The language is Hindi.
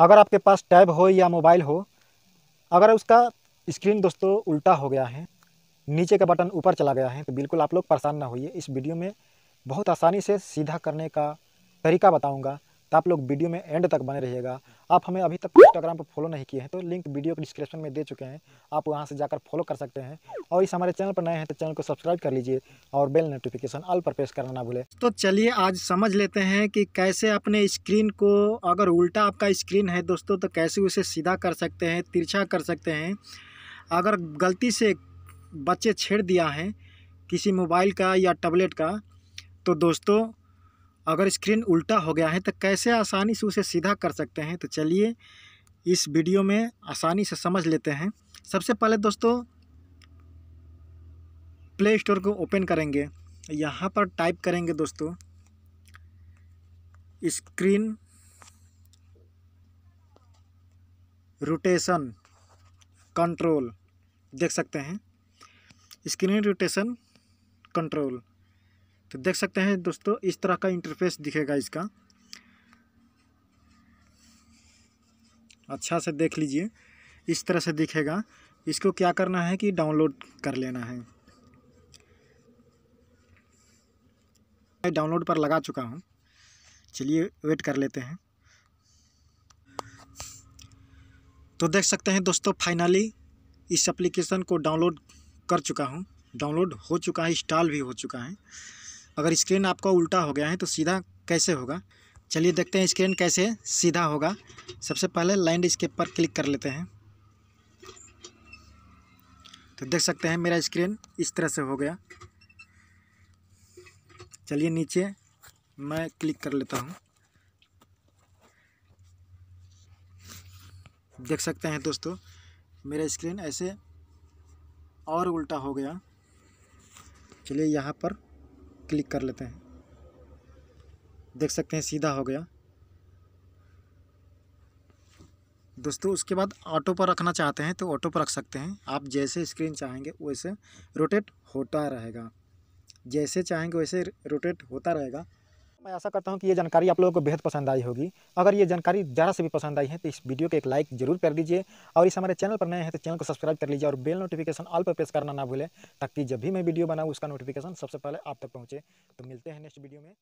अगर आपके पास टैब हो या मोबाइल हो अगर उसका स्क्रीन दोस्तों उल्टा हो गया है नीचे का बटन ऊपर चला गया है तो बिल्कुल आप लोग परेशान ना होइए इस वीडियो में बहुत आसानी से सीधा करने का तरीका बताऊंगा तो आप लोग वीडियो में एंड तक बने रहिएगा आप हमें अभी तक इंस्टाग्राम पर फॉलो नहीं किए हैं तो लिंक वीडियो के डिस्क्रिप्शन में दे चुके हैं आप वहाँ से जाकर फॉलो कर सकते हैं और इस हमारे चैनल पर नए हैं तो चैनल को सब्सक्राइब कर लीजिए और बेल नोटिफिकेशन ऑल पर प्रेस करना ना भूलें तो चलिए आज समझ लेते हैं कि कैसे अपने स्क्रीन को अगर उल्टा आपका स्क्रीन है दोस्तों तो कैसे उसे सीधा कर सकते हैं तिरछा कर सकते हैं अगर गलती से बच्चे छेड़ दिया है किसी मोबाइल का या टैबलेट का तो दोस्तों अगर स्क्रीन उल्टा हो गया है तो कैसे आसानी से उसे सीधा कर सकते हैं तो चलिए इस वीडियो में आसानी से समझ लेते हैं सबसे पहले दोस्तों प्ले स्टोर को ओपन करेंगे यहाँ पर टाइप करेंगे दोस्तों स्क्रीन रोटेशन कंट्रोल देख सकते हैं स्क्रीन रोटेशन कंट्रोल तो देख सकते हैं दोस्तों इस तरह का इंटरफेस दिखेगा इसका अच्छा से देख लीजिए इस तरह से दिखेगा इसको क्या करना है कि डाउनलोड कर लेना है मैं डाउनलोड पर लगा चुका हूँ चलिए वेट कर लेते हैं तो देख सकते हैं दोस्तों फाइनली इस एप्लीकेशन को डाउनलोड कर चुका हूँ डाउनलोड हो चुका है इंस्टॉल भी हो चुका है अगर स्क्रीन आपका उल्टा हो गया है तो सीधा कैसे होगा चलिए देखते हैं स्क्रीन कैसे सीधा होगा सबसे पहले स्केप पर क्लिक कर लेते हैं तो देख सकते हैं मेरा स्क्रीन इस तरह से हो गया चलिए नीचे मैं क्लिक कर लेता हूँ देख सकते हैं दोस्तों मेरा स्क्रीन ऐसे और उल्टा हो गया चलिए यहाँ पर क्लिक कर लेते हैं देख सकते हैं सीधा हो गया दोस्तों उसके बाद ऑटो पर रखना चाहते हैं तो ऑटो पर रख सकते हैं आप जैसे स्क्रीन चाहेंगे वैसे रोटेट होता रहेगा जैसे चाहेंगे वैसे रोटेट होता रहेगा मैं आशा करता हूँ कि ये जानकारी आप लोगों को बेहद पसंद आई होगी अगर ये जानकारी ज़रा से भी पसंद आई है तो इस वीडियो को एक लाइक जरूर कर दीजिए और इस हमारे चैनल पर नए हैं तो चैनल को सब्सक्राइब कर लीजिए और बेल नोटिफिकेशन ऑल पर प्रेस करना ना भूलें ताकि जब भी मैं वीडियो बनाऊँ उसका नोटिफिकेशन सबसे पहले आप तक पहुँचे तो मिलते हैं नेक्स्ट वीडियो में